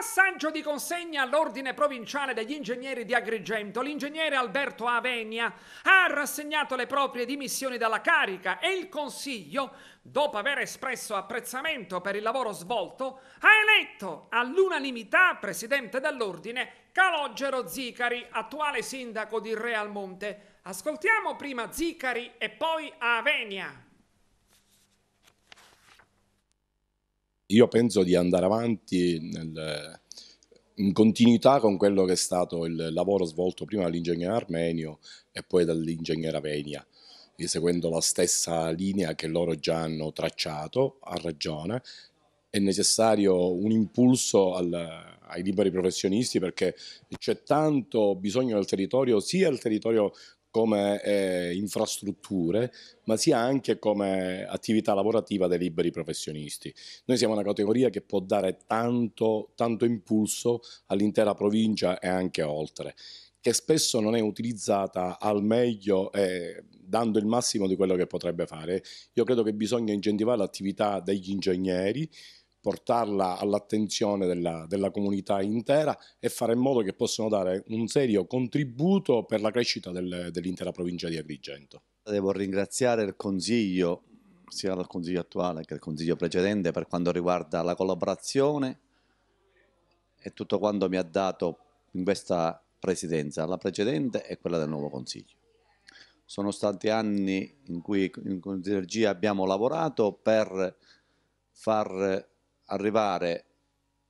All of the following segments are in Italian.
Passaggio di consegna all'Ordine Provinciale degli Ingegneri di Agrigento. L'ingegnere Alberto Avenia ha rassegnato le proprie dimissioni dalla carica e il Consiglio, dopo aver espresso apprezzamento per il lavoro svolto, ha eletto all'unanimità presidente dell'Ordine Calogero Zicari, attuale sindaco di Realmonte. Ascoltiamo prima Zicari e poi Avenia. io penso di andare avanti nel, in continuità con quello che è stato il lavoro svolto prima dall'ingegnere armenio e poi dall'ingegnere Avenia, seguendo la stessa linea che loro già hanno tracciato, a ragione, è necessario un impulso al, ai liberi professionisti perché c'è tanto bisogno del territorio, sia il territorio come eh, infrastrutture, ma sia anche come attività lavorativa dei liberi professionisti. Noi siamo una categoria che può dare tanto, tanto impulso all'intera provincia e anche oltre, che spesso non è utilizzata al meglio eh, dando il massimo di quello che potrebbe fare. Io credo che bisogna incentivare l'attività degli ingegneri, portarla all'attenzione della, della, comunità intera e fare in modo che possano dare un serio contributo per la crescita del, dell'intera provincia di Agrigento. Devo ringraziare il Consiglio, sia il Consiglio attuale che il Consiglio precedente, per quanto riguarda la collaborazione e tutto quanto mi ha dato in questa presidenza, la precedente e quella del nuovo Consiglio. Sono stati anni in cui in Sinergia abbiamo lavorato per far arrivare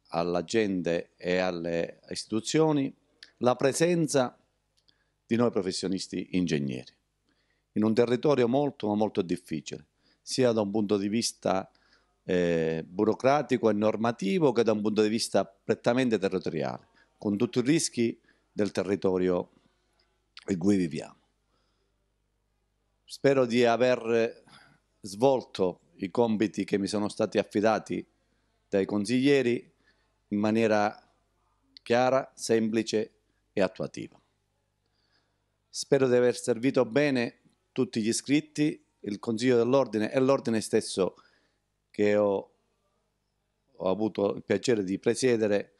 alla gente e alle istituzioni la presenza di noi professionisti ingegneri in un territorio molto ma molto difficile sia da un punto di vista eh, burocratico e normativo che da un punto di vista prettamente territoriale con tutti i rischi del territorio in cui viviamo spero di aver svolto i compiti che mi sono stati affidati dai consiglieri in maniera chiara, semplice e attuativa. Spero di aver servito bene tutti gli iscritti, il Consiglio dell'Ordine e l'Ordine stesso che ho, ho avuto il piacere di presiedere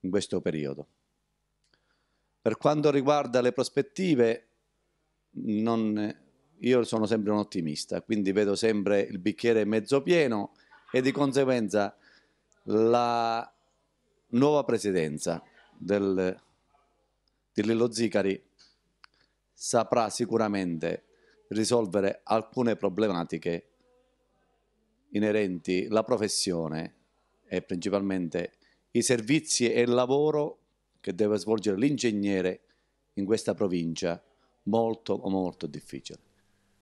in questo periodo. Per quanto riguarda le prospettive, non, io sono sempre un ottimista, quindi vedo sempre il bicchiere mezzo pieno e di conseguenza la nuova presidenza del, di Lillo Zicari saprà sicuramente risolvere alcune problematiche inerenti la professione e principalmente i servizi e il lavoro che deve svolgere l'ingegnere in questa provincia molto molto difficile.